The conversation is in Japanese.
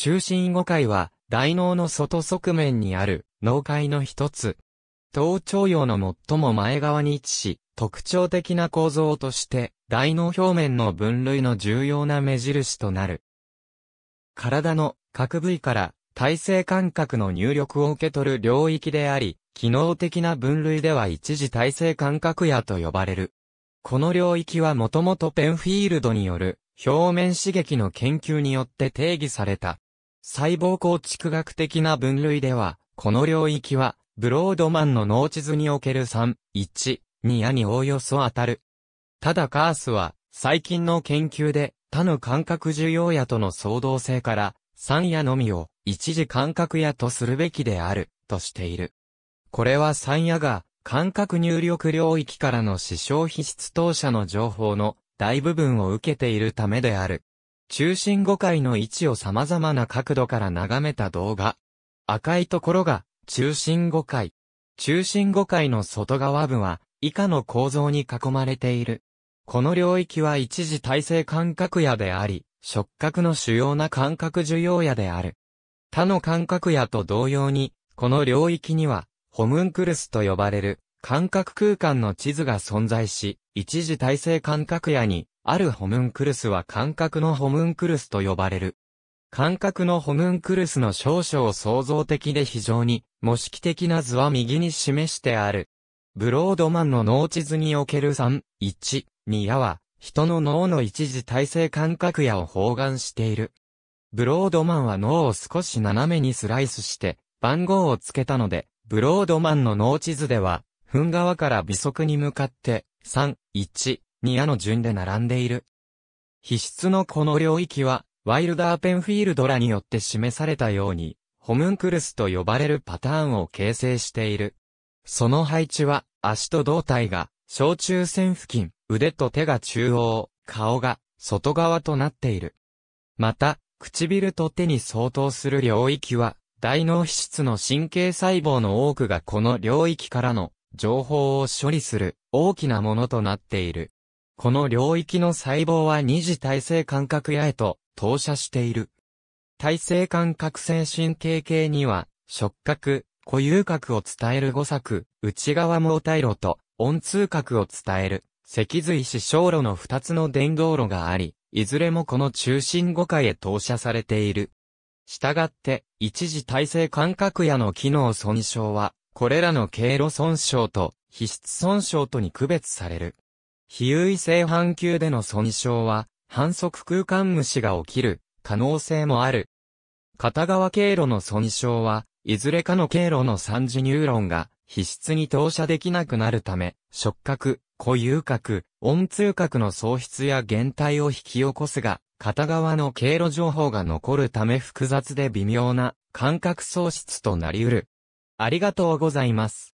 中心五階は、大脳の外側面にある、脳海の一つ。頭頂葉の最も前側に位置し、特徴的な構造として、大脳表面の分類の重要な目印となる。体の各部位から体制感覚の入力を受け取る領域であり、機能的な分類では一時体制感覚野と呼ばれる。この領域はもともとペンフィールドによる表面刺激の研究によって定義された細胞構築学的な分類では、この領域は、ブロードマンの脳地図における3、1、2やにおおよそ当たる。ただカースは、最近の研究で、他の感覚受容野との相動性から、3夜のみを、一時感覚野とするべきである、としている。これは3夜が、感覚入力領域からの視床皮質当社の情報の大部分を受けているためである。中心5階の位置を様々な角度から眺めた動画。赤いところが中心5階。中心5階の外側部は以下の構造に囲まれている。この領域は一時体制感覚野であり、触覚の主要な感覚受容野である。他の感覚野と同様に、この領域には、ホムンクルスと呼ばれる感覚空間の地図が存在し、一時体制感覚野にあるホムンクルスは感覚のホムンクルスと呼ばれる。感覚のホムンクルスの少々創造的で非常に模式的な図は右に示してある。ブロードマンの脳地図における3、1、2やは、人の脳の一時体制感覚やを包含している。ブロードマンは脳を少し斜めにスライスして、番号をつけたので、ブロードマンの脳地図では、糞側から微速に向かって、3、1、宮の順で並んでいる。皮質のこの領域は、ワイルダーペンフィールドらによって示されたように、ホムンクルスと呼ばれるパターンを形成している。その配置は、足と胴体が、小中線付近、腕と手が中央、顔が、外側となっている。また、唇と手に相当する領域は、大脳皮質の神経細胞の多くがこの領域からの情報を処理する大きなものとなっている。この領域の細胞は二次体性感覚野へと投射している。体性感覚性神経系には、触覚、固有覚を伝える五作、内側毛体路と、温通覚を伝える、脊髄視小路の二つの伝導路があり、いずれもこの中心五回へ投射されている。したがって、一時体制感覚野の機能損傷は、これらの経路損傷と、皮質損傷とに区別される。非優位性半球での損傷は、反則空間虫が起きる可能性もある。片側経路の損傷は、いずれかの経路の三次ニューロンが皮質に投射できなくなるため、触覚、固有覚、音通覚の喪失や減退を引き起こすが、片側の経路情報が残るため複雑で微妙な感覚喪失となり得る。ありがとうございます。